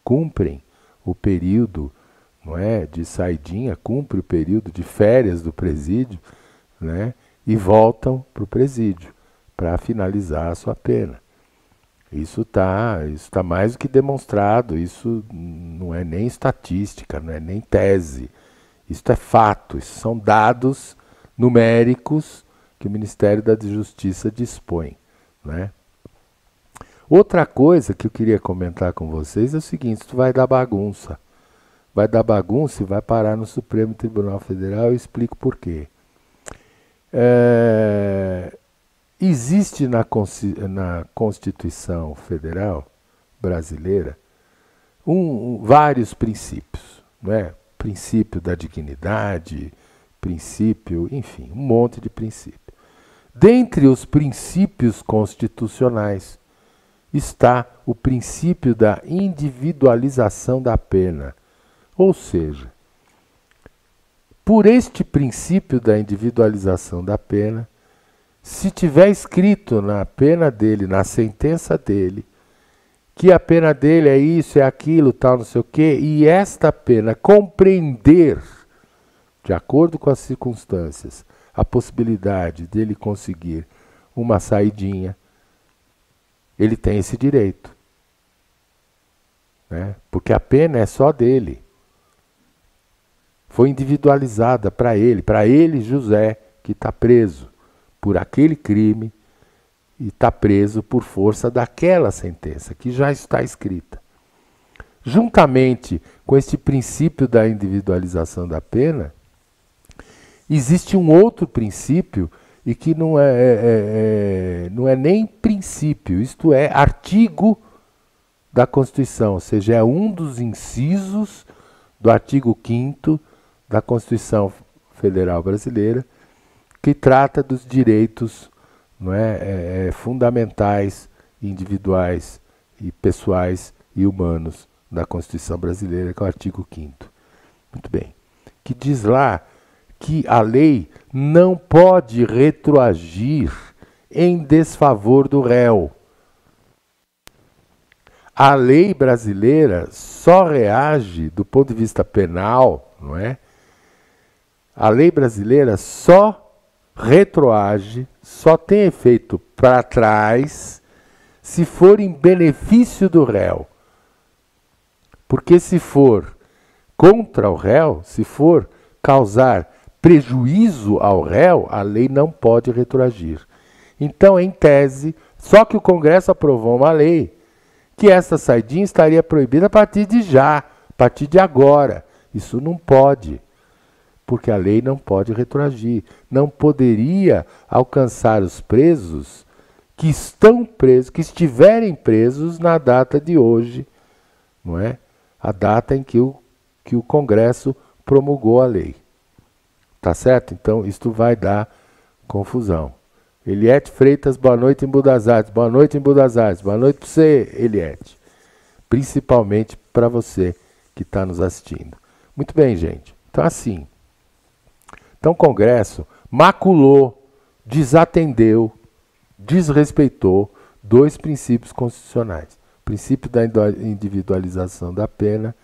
cumprem o período não é, de saidinha, cumpre o período de férias do presídio, né, e voltam para o presídio para finalizar a sua pena. Isso está isso tá mais do que demonstrado, isso não é nem estatística, não é nem tese. Isso é fato, isso são dados numéricos que o Ministério da Justiça dispõe. Né? Outra coisa que eu queria comentar com vocês é o seguinte: isso vai dar bagunça. Vai dar bagunça e vai parar no Supremo Tribunal Federal, eu explico por quê. É, existe na, na, Constituição Federal brasileira um, um, vários princípios, né? princípio da dignidade, princípio, enfim, um monte de princípio. Dentre os princípios constitucionais está o princípio da individualização da pena. Ou seja, por este princípio da individualização da pena, se tiver escrito na pena dele, na sentença dele, que a pena dele é isso, é aquilo, tal, não sei o quê, e esta pena compreender de acordo com as circunstâncias, a possibilidade dele conseguir uma saidinha, ele tem esse direito. Né? Porque a pena é só dele. Foi individualizada para ele, para ele, José, que está preso por aquele crime e está preso por força daquela sentença que já está escrita. Juntamente com este princípio da individualização da pena, Existe um outro princípio e que não é, é, é, é, não é nem princípio, isto é artigo da Constituição, ou seja, é um dos incisos do artigo 5 da Constituição Federal Brasileira, que trata dos direitos não é, é, é, fundamentais, individuais e pessoais e humanos da Constituição Brasileira, que é o artigo 5 Muito bem. Que diz lá que a lei não pode retroagir em desfavor do réu. A lei brasileira só reage do ponto de vista penal, não é? A lei brasileira só retroage, só tem efeito para trás se for em benefício do réu. Porque se for contra o réu, se for causar prejuízo ao réu, a lei não pode retroagir. Então, em tese, só que o Congresso aprovou uma lei que essa saidinha estaria proibida a partir de já, a partir de agora. Isso não pode, porque a lei não pode retroagir. Não poderia alcançar os presos que estão presos, que estiverem presos na data de hoje, não é? A data em que o, que o Congresso promulgou a lei. Tá certo? Então, isto vai dar confusão. Eliette Freitas, boa noite em Budas Artes. Boa noite em Budas Artes. Boa noite para você, Eliette. Principalmente para você que está nos assistindo. Muito bem, gente. Então, assim. Então, o Congresso maculou, desatendeu, desrespeitou dois princípios constitucionais: o princípio da individualização da pena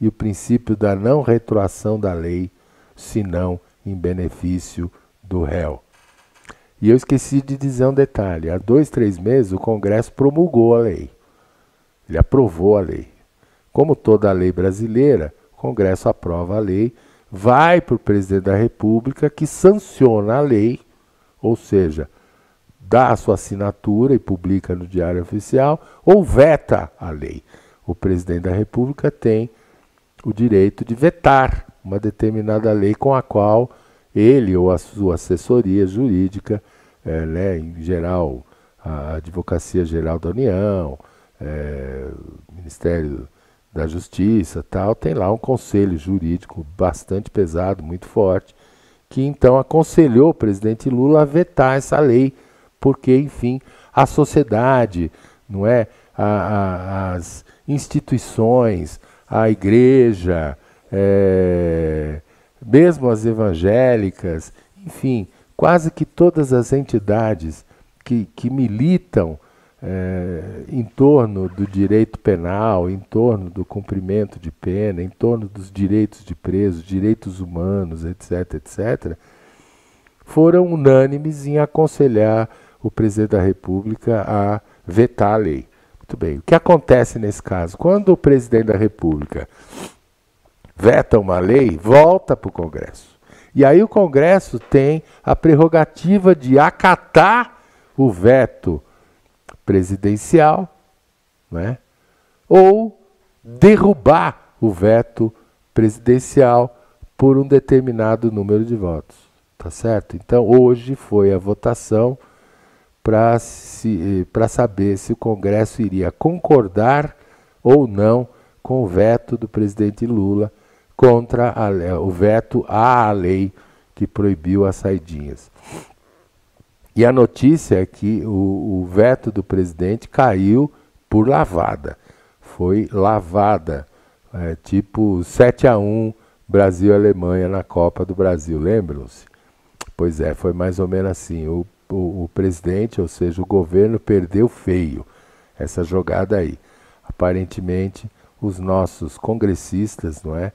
e o princípio da não retroação da lei, se não em benefício do réu. E eu esqueci de dizer um detalhe: há dois, três meses o Congresso promulgou a lei, ele aprovou a lei. Como toda a lei brasileira, o Congresso aprova a lei, vai para o presidente da República que sanciona a lei, ou seja, dá a sua assinatura e publica no Diário Oficial, ou veta a lei. O presidente da República tem o direito de vetar uma determinada lei com a qual ele ou a sua assessoria jurídica, é, né, em geral, a Advocacia Geral da União, é, Ministério da Justiça, tal, tem lá um conselho jurídico bastante pesado, muito forte, que então aconselhou o presidente Lula a vetar essa lei, porque, enfim, a sociedade, não é, a, a, as instituições, a igreja, é, mesmo as evangélicas, enfim, quase que todas as entidades que, que militam é, em torno do direito penal, em torno do cumprimento de pena, em torno dos direitos de presos, direitos humanos, etc., etc., foram unânimes em aconselhar o presidente da República a vetar a lei. Muito bem. O que acontece nesse caso? Quando o presidente da República veta uma lei, volta para o Congresso. E aí o Congresso tem a prerrogativa de acatar o veto presidencial, né? ou derrubar o veto presidencial por um determinado número de votos, tá certo? Então hoje foi a votação para se para saber se o Congresso iria concordar ou não com o veto do presidente Lula contra a, o veto à lei que proibiu as saidinhas. E a notícia é que o, o veto do presidente caiu por lavada. Foi lavada, é, tipo 7 a 1 Brasil-Alemanha na Copa do Brasil, lembram-se? Pois é, foi mais ou menos assim. O, o, o presidente, ou seja, o governo, perdeu feio essa jogada aí. Aparentemente, os nossos congressistas, não é?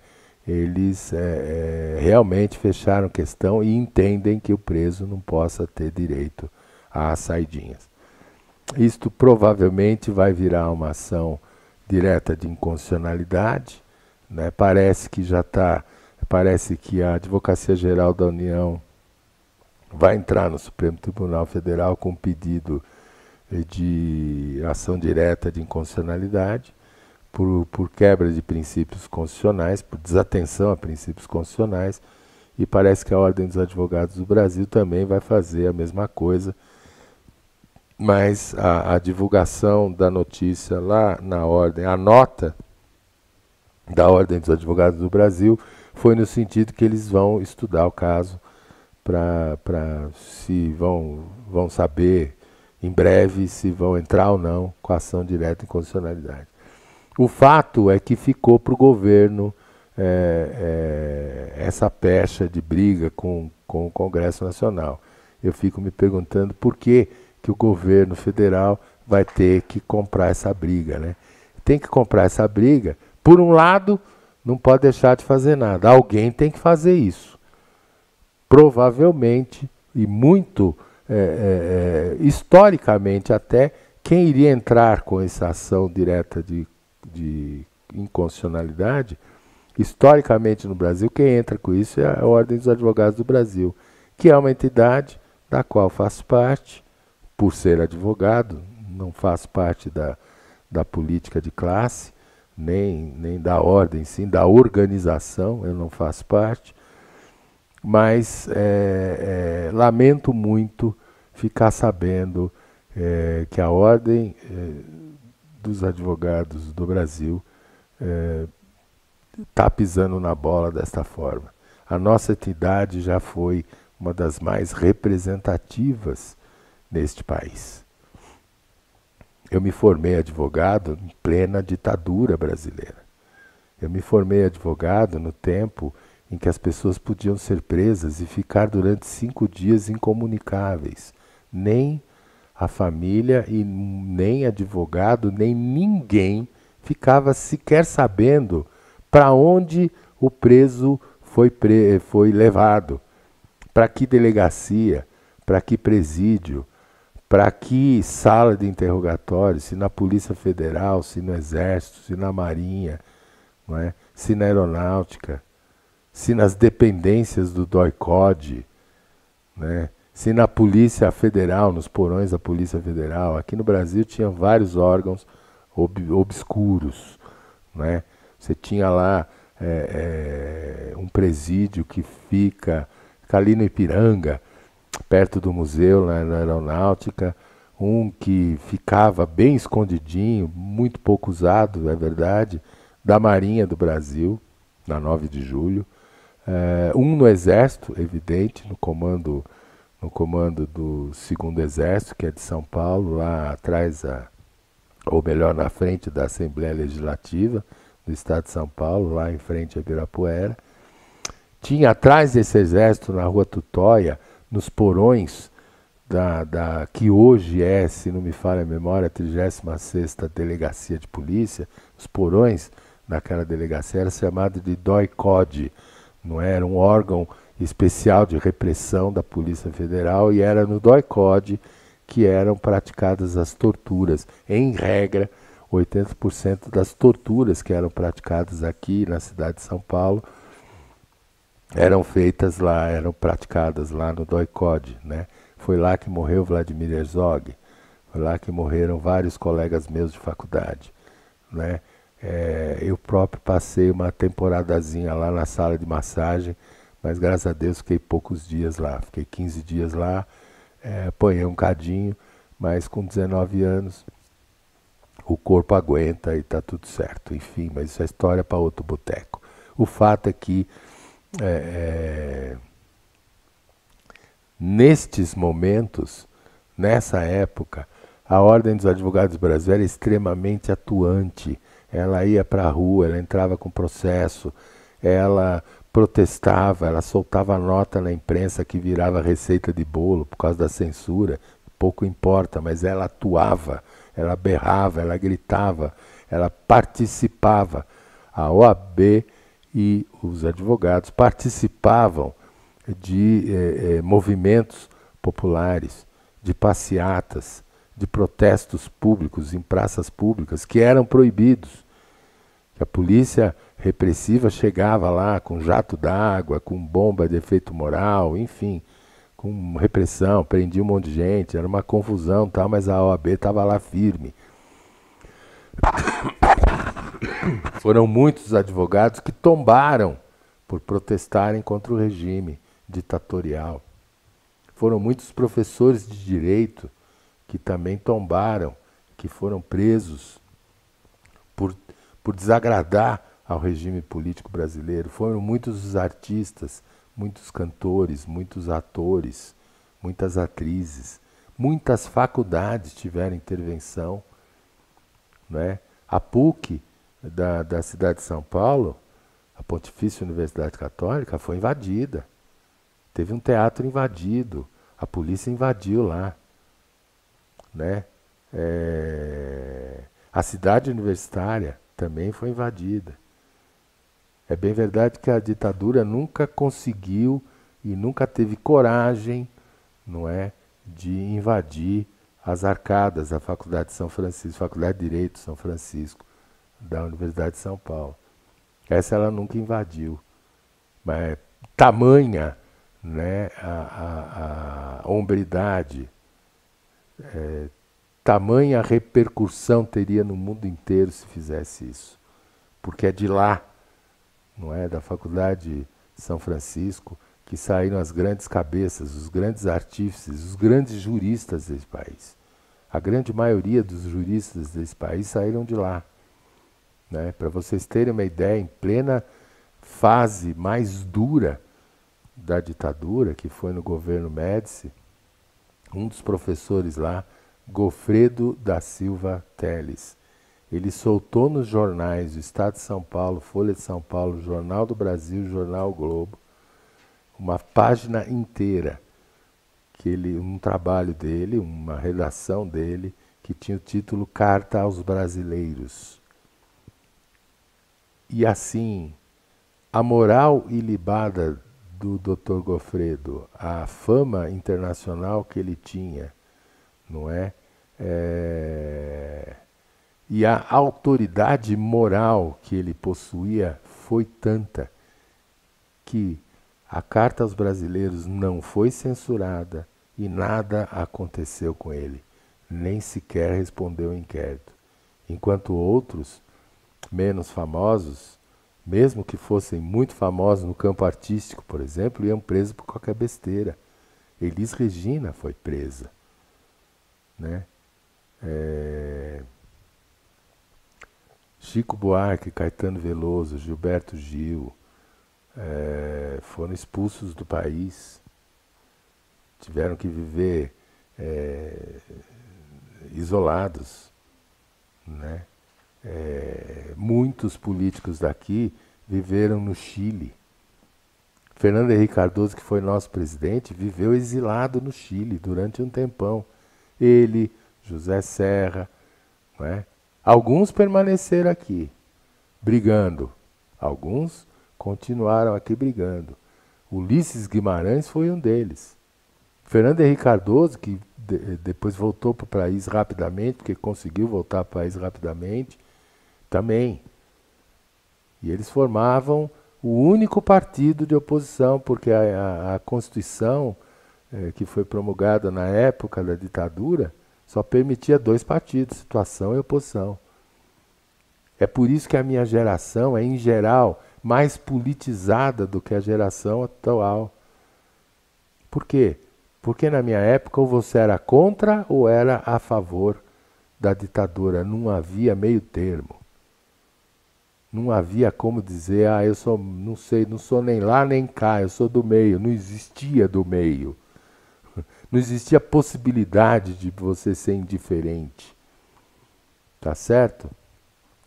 eles é, é, realmente fecharam questão e entendem que o preso não possa ter direito às saidinhas. Isto provavelmente vai virar uma ação direta de inconstitucionalidade. Né? Parece que já está, parece que a Advocacia Geral da União vai entrar no Supremo Tribunal Federal com um pedido eh, de ação direta de inconstitucionalidade por, por quebra de princípios constitucionais, por desatenção a princípios constitucionais, e parece que a Ordem dos Advogados do Brasil também vai fazer a mesma coisa, mas a, a divulgação da notícia lá na Ordem, a nota da Ordem dos Advogados do Brasil foi no sentido que eles vão estudar o caso para se vão, vão saber em breve se vão entrar ou não com a ação direta em condicionalidade. O fato é que ficou para o governo é, é, essa pecha de briga com, com o Congresso Nacional. Eu fico me perguntando por que, que o governo federal vai ter que comprar essa briga. Né? Tem que comprar essa briga. Por um lado, não pode deixar de fazer nada. Alguém tem que fazer isso. Provavelmente, e muito é, é, é historicamente até, quem iria entrar com essa ação direta de de inconstitucionalidade, historicamente no Brasil, quem entra com isso é a Ordem dos Advogados do Brasil, que é uma entidade da qual faço parte, por ser advogado, não faço parte da, da política de classe, nem, nem da ordem, sim, da organização, eu não faço parte, mas é, é, lamento muito ficar sabendo é, que a ordem é, dos advogados do Brasil está é, tá pisando na bola desta forma. A nossa entidade já foi uma das mais representativas neste país. Eu me formei advogado em plena ditadura brasileira. Eu me formei advogado no tempo em que as pessoas podiam ser presas e ficar durante cinco dias incomunicáveis. Nem a família e nem advogado, nem ninguém ficava sequer sabendo para onde o preso foi, pre foi levado, para que delegacia, para que presídio, para que sala de interrogatório, se na Polícia Federal, se no Exército, se na Marinha, não é? se na Aeronáutica, se nas dependências do DOI-COD, né? Se na Polícia Federal, nos porões da Polícia Federal, aqui no Brasil tinha vários órgãos ob obscuros. Né? Você tinha lá é, é, um presídio que fica, fica ali no Ipiranga, perto do museu, na, né, na aeronáutica, um que ficava bem escondidinho, muito pouco usado, é verdade, da Marinha do Brasil, na 9 de julho. É, um no Exército, evidente, no comando no comando do segundo exército, que é de São Paulo, lá atrás, a, ou melhor, na frente da Assembleia Legislativa do Estado de São Paulo, lá em frente a Ibirapuera. Tinha atrás desse exército, na rua Tutóia, nos porões da, da que hoje é, se não me falha a memória, a 36 Delegacia de Polícia, os porões daquela delegacia era chamado de DOI-COD, não é? era um órgão especial de repressão da Polícia Federal e era no doi que eram praticadas as torturas. Em regra, 80% das torturas que eram praticadas aqui na cidade de São Paulo eram feitas lá, eram praticadas lá no doi Né? Foi lá que morreu Vladimir Herzog, foi lá que morreram vários colegas meus de faculdade. Né? É, eu próprio passei uma temporadazinha lá na sala de massagem mas graças a Deus fiquei poucos dias lá. Fiquei 15 dias lá, é, apanhei um cadinho, mas com 19 anos o corpo aguenta e está tudo certo. Enfim, mas isso é história para outro boteco. O fato é que é, é, nestes momentos, nessa época, a Ordem dos Advogados Brasileiros era extremamente atuante. Ela ia para a rua, ela entrava com processo, ela protestava, ela soltava nota na imprensa que virava receita de bolo por causa da censura, pouco importa, mas ela atuava, ela berrava, ela gritava, ela participava. A OAB e os advogados participavam de eh, eh, movimentos populares, de passeatas, de protestos públicos em praças públicas que eram proibidos que a polícia repressiva chegava lá com jato d'água, com bomba de efeito moral, enfim, com repressão, prendia um monte de gente, era uma confusão, tal, mas a OAB estava lá firme. <coughs> Foram muitos advogados que tombaram por protestarem contra o regime ditatorial. Foram muitos professores de direito que também tombaram, que foram presos por desagradar ao regime político brasileiro. Foram muitos os artistas, muitos cantores, muitos atores, muitas atrizes, muitas faculdades tiveram intervenção. Né? A PUC da, da cidade de São Paulo, a Pontifícia Universidade Católica, foi invadida. Teve um teatro invadido, a polícia invadiu lá. Né? É... A cidade universitária também foi invadida. É bem verdade que a ditadura nunca conseguiu e nunca teve coragem, não é, de invadir as arcadas da Faculdade de São Francisco, Faculdade de Direito de São Francisco, da Universidade de São Paulo. Essa ela nunca invadiu. Mas é tamanha né, a, a, a hombridade, é, tamanha repercussão teria no mundo inteiro se fizesse isso. Porque é de lá, não é? Da Faculdade de São Francisco, que saíram as grandes cabeças, os grandes artífices, os grandes juristas desse país. A grande maioria dos juristas desse país saíram de lá. Né? Para vocês terem uma ideia, em plena fase mais dura da ditadura, que foi no governo Médici, um dos professores lá, Gofredo da Silva Teles. Ele soltou nos jornais do Estado de São Paulo, Folha de São Paulo, Jornal do Brasil, Jornal Globo, uma página inteira que ele, um trabalho dele, uma redação dele, que tinha o título Carta aos Brasileiros. E assim, a moral ilibada do Dr. Gofredo, a fama internacional que ele tinha, não é? é, e a autoridade moral que ele possuía foi tanta que a Carta aos Brasileiros não foi censurada e nada aconteceu com ele, nem sequer respondeu o inquérito. Enquanto outros, menos famosos, mesmo que fossem muito famosos no campo artístico, por exemplo, iam presos por qualquer besteira. Elis Regina foi presa. Né? é, Chico Buarque, Caetano Veloso, Gilberto Gil é, foram expulsos do país, tiveram que viver é, isolados. Né? É, muitos políticos daqui viveram no Chile. Fernando Henrique Cardoso, que foi nosso presidente, viveu exilado no Chile durante um tempão. Ele, José Serra. É? Alguns permaneceram aqui, brigando. Alguns continuaram aqui brigando. Ulisses Guimarães foi um deles. Fernando Henrique Cardoso, que de, depois voltou para o país rapidamente, porque conseguiu voltar para o país rapidamente, também. E eles formavam o único partido de oposição, porque a, a, a Constituição eh, que foi promulgada na época da ditadura só permitia dois partidos, situação e oposição. É por isso que a minha geração é, em geral, mais politizada do que a geração atual. Por quê? Porque na minha época ou você era contra ou era a favor da ditadura. Não havia meio termo. Não havia como dizer, ah, eu sou, não sei, não sou nem lá nem cá, eu sou do meio. Não existia do meio. Não existia possibilidade de você ser indiferente. Tá certo?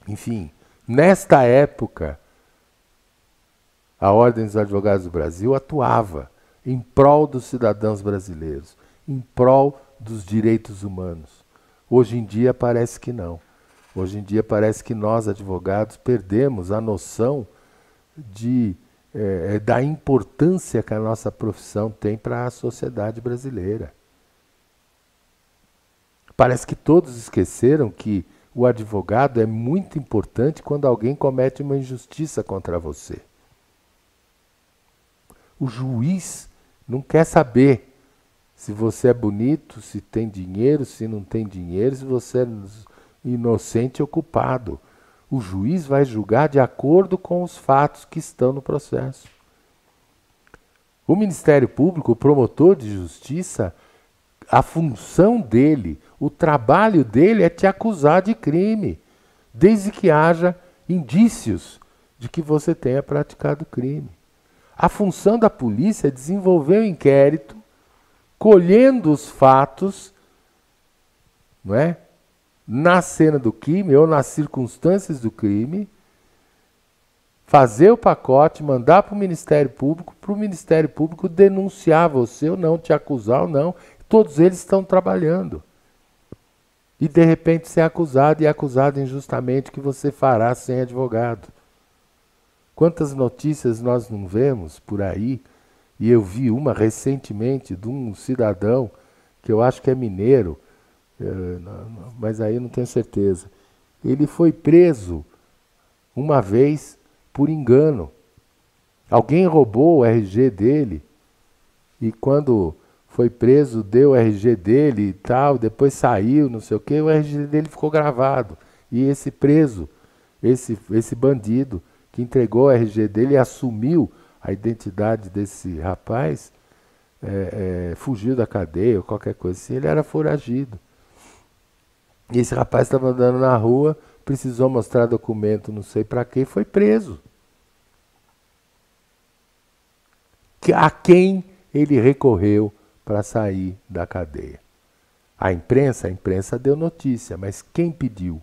Enfim, nesta época, a Ordem dos Advogados do Brasil atuava em prol dos cidadãos brasileiros, em prol dos direitos humanos. Hoje em dia parece que não. Hoje em dia parece que nós, advogados, perdemos a noção de é, é, da importância que a nossa profissão tem para a sociedade brasileira. Parece que todos esqueceram que o advogado é muito importante quando alguém comete uma injustiça contra você. O juiz não quer saber se você é bonito, se tem dinheiro, se não tem dinheiro, se você é inocente ou culpado. O juiz vai julgar de acordo com os fatos que estão no processo. O Ministério Público, o promotor de justiça, a função dele, o trabalho dele é te acusar de crime, desde que haja indícios de que você tenha praticado crime. A função da polícia é desenvolver o um inquérito, colhendo os fatos, não é? na cena do crime ou nas circunstâncias do crime, fazer o pacote, mandar para o Ministério Público, para o Ministério Público denunciar você ou não, te acusar ou não. Todos eles estão trabalhando. E de repente ser acusado e acusado injustamente que você fará sem advogado. Quantas notícias nós não vemos por aí? E eu vi uma recentemente de um cidadão que eu acho que é mineiro, é, mas aí eu não tenho certeza. Ele foi preso uma vez por engano. Alguém roubou o RG dele e quando foi preso deu o RG dele e tal, depois saiu, não sei o que, o RG dele ficou gravado. E esse preso, esse, esse bandido que entregou o RG dele e assumiu a identidade desse rapaz, é, é, fugiu da cadeia ou qualquer coisa assim, ele era foragido. E esse rapaz estava andando na rua, precisou mostrar documento, não sei para quê, foi preso. A quem ele recorreu para sair da cadeia? A imprensa, a imprensa deu notícia, mas quem pediu?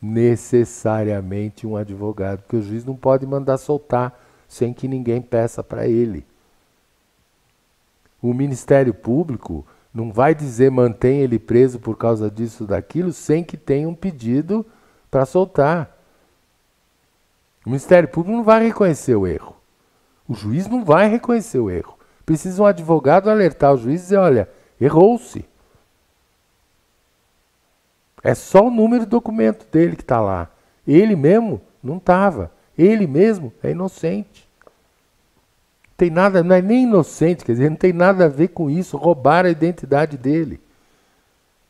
Necessariamente um advogado, porque o juiz não pode mandar soltar sem que ninguém peça para ele. O Ministério Público não vai dizer mantém ele preso por causa disso, daquilo, sem que tenha um pedido para soltar. O Ministério Público não vai reconhecer o erro. O juiz não vai reconhecer o erro. Precisa um advogado alertar o juiz e dizer: olha, errou-se. É só o número do documento dele que está lá. Ele mesmo não estava. Ele mesmo é inocente. Tem nada, não é nem inocente, quer dizer, não tem nada a ver com isso, roubar a identidade dele.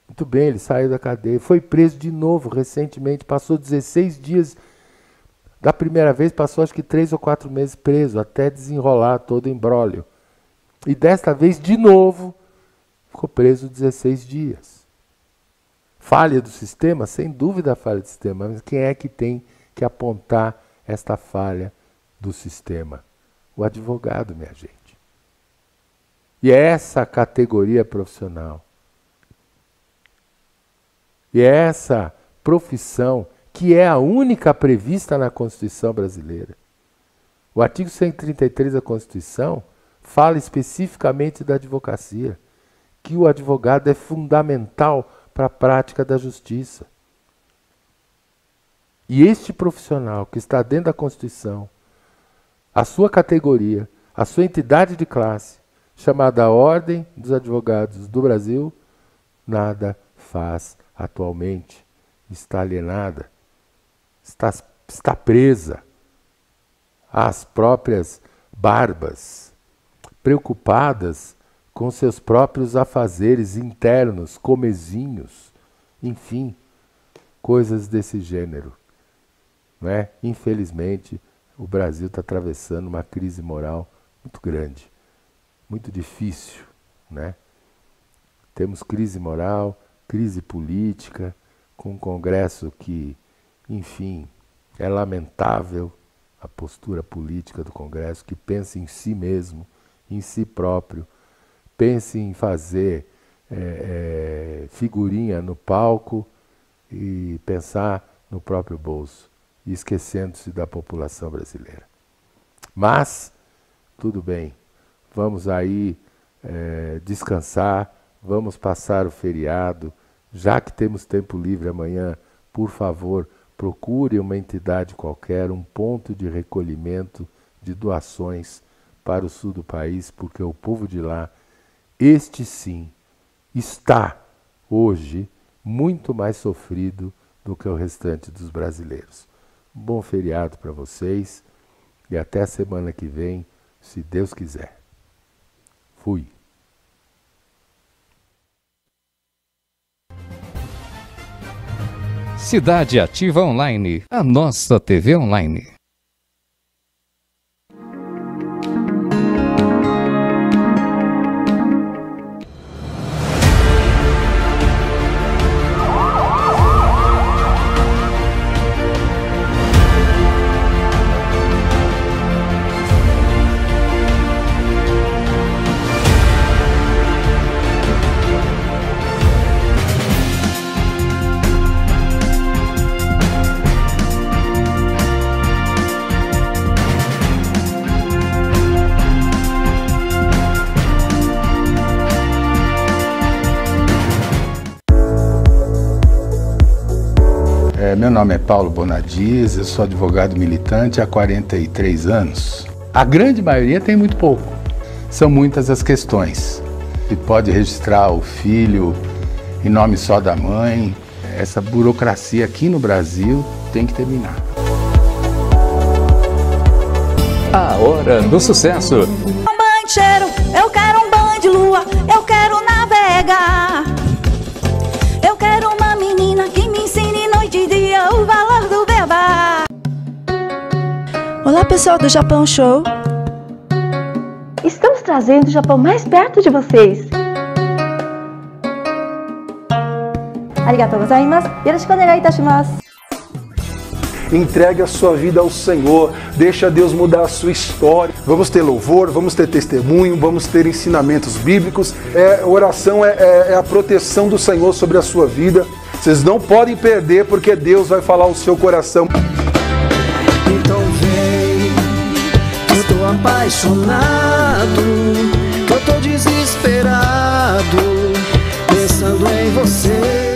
Muito bem, ele saiu da cadeia, foi preso de novo recentemente, passou 16 dias. Da primeira vez passou acho que três ou quatro meses preso, até desenrolar todo o imbróglio. E desta vez, de novo, ficou preso 16 dias. Falha do sistema? Sem dúvida falha do sistema, mas quem é que tem que apontar esta falha do sistema? o advogado, minha gente. E é essa categoria profissional. E é essa profissão que é a única prevista na Constituição brasileira. O artigo 133 da Constituição fala especificamente da advocacia, que o advogado é fundamental para a prática da justiça. E este profissional que está dentro da Constituição, a sua categoria, a sua entidade de classe, chamada Ordem dos Advogados do Brasil, nada faz atualmente. Está alienada, está, está presa às próprias barbas, preocupadas com seus próprios afazeres internos, comezinhos, enfim, coisas desse gênero. Né? Infelizmente, o Brasil está atravessando uma crise moral muito grande, muito difícil, né? Temos crise moral, crise política, com um Congresso que, enfim, é lamentável a postura política do Congresso, que pensa em si mesmo, em si próprio, pense em fazer é, é, figurinha no palco e pensar no próprio bolso e esquecendo-se da população brasileira. Mas, tudo bem, vamos aí é, descansar, vamos passar o feriado. Já que temos tempo livre amanhã, por favor, procure uma entidade qualquer, um ponto de recolhimento de doações para o sul do país, porque o povo de lá, este sim, está hoje muito mais sofrido do que o restante dos brasileiros. Um bom feriado para vocês e até a semana que vem, se Deus quiser. Fui. Cidade Ativa Online, a nossa TV online. meu nome é Paulo Bonadias, eu sou advogado militante há 43 anos. A grande maioria tem muito pouco. São muitas as questões. Se pode registrar o filho em nome só da mãe. Essa burocracia aqui no Brasil tem que terminar. A hora do sucesso. Eu quero um banho de lua, eu quero navegar. Olá, pessoal do Japão Show! Estamos trazendo o Japão mais perto de vocês! Arigatou gozaimasu. Yoroshiku onegai itashimasu. Entregue a sua vida ao Senhor, deixa Deus mudar a sua história. Vamos ter louvor, vamos ter testemunho, vamos ter ensinamentos bíblicos. É, oração é, é, é a proteção do Senhor sobre a sua vida. Vocês não podem perder, porque Deus vai falar ao seu coração. apaixonado que eu tô desesperado pensando em você.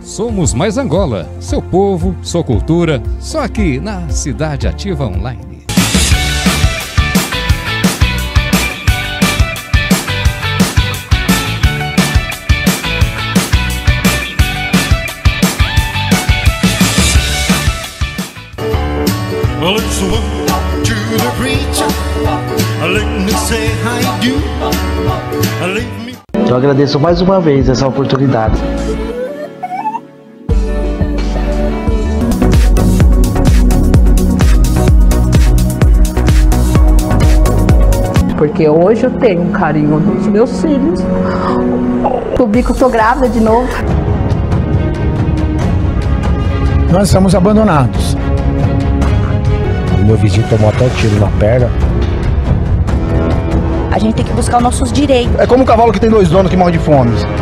Somos mais Angola, seu povo, sua cultura, só aqui na Cidade Ativa Online. Well, it's a walk to the preacher. Let me say Eu agradeço mais uma vez essa oportunidade. Porque hoje eu tenho um carinho dos meus filhos. O bico tô grávida de novo. Nós estamos abandonados. O meu vizinho tomou até um tiro na perna. A gente tem que buscar os nossos direitos. É como um cavalo que tem dois donos que morre de fome.